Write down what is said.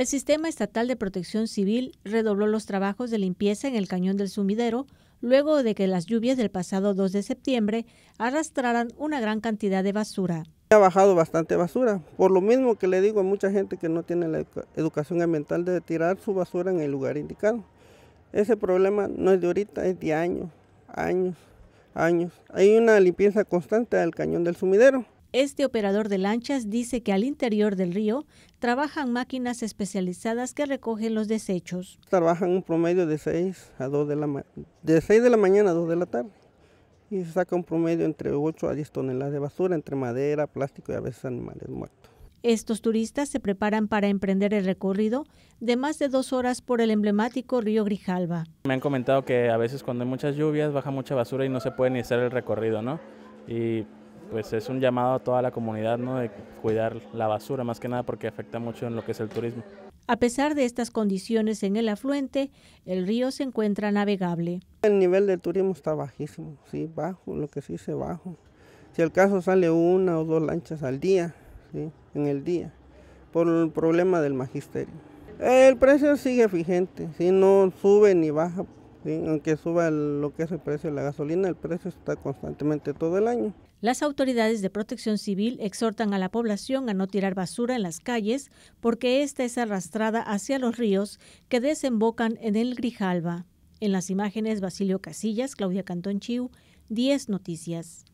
El Sistema Estatal de Protección Civil redobló los trabajos de limpieza en el cañón del sumidero luego de que las lluvias del pasado 2 de septiembre arrastraran una gran cantidad de basura. Ha bajado bastante basura, por lo mismo que le digo a mucha gente que no tiene la educación ambiental de tirar su basura en el lugar indicado. Ese problema no es de ahorita, es de años, años, años. Hay una limpieza constante del cañón del sumidero. Este operador de lanchas dice que al interior del río trabajan máquinas especializadas que recogen los desechos. Trabajan un promedio de 6 a 2 de la de 6 de la mañana a 2 de la tarde y se saca un promedio entre 8 a 10 toneladas de basura entre madera, plástico y a veces animales muertos. Estos turistas se preparan para emprender el recorrido de más de dos horas por el emblemático río Grijalva. Me han comentado que a veces cuando hay muchas lluvias baja mucha basura y no se puede iniciar el recorrido, ¿no? Y pues es un llamado a toda la comunidad ¿no? de cuidar la basura, más que nada porque afecta mucho en lo que es el turismo. A pesar de estas condiciones en el afluente, el río se encuentra navegable. El nivel del turismo está bajísimo, sí, bajo, lo que sí se bajo. Si el caso sale una o dos lanchas al día, ¿sí? en el día, por el problema del magisterio. El precio sigue vigente, ¿sí? no sube ni baja aunque suba lo que es el precio de la gasolina, el precio está constantemente todo el año. Las autoridades de protección civil exhortan a la población a no tirar basura en las calles porque esta es arrastrada hacia los ríos que desembocan en el Grijalba. En las imágenes, Basilio Casillas, Claudia Cantón Chiu, 10 Noticias.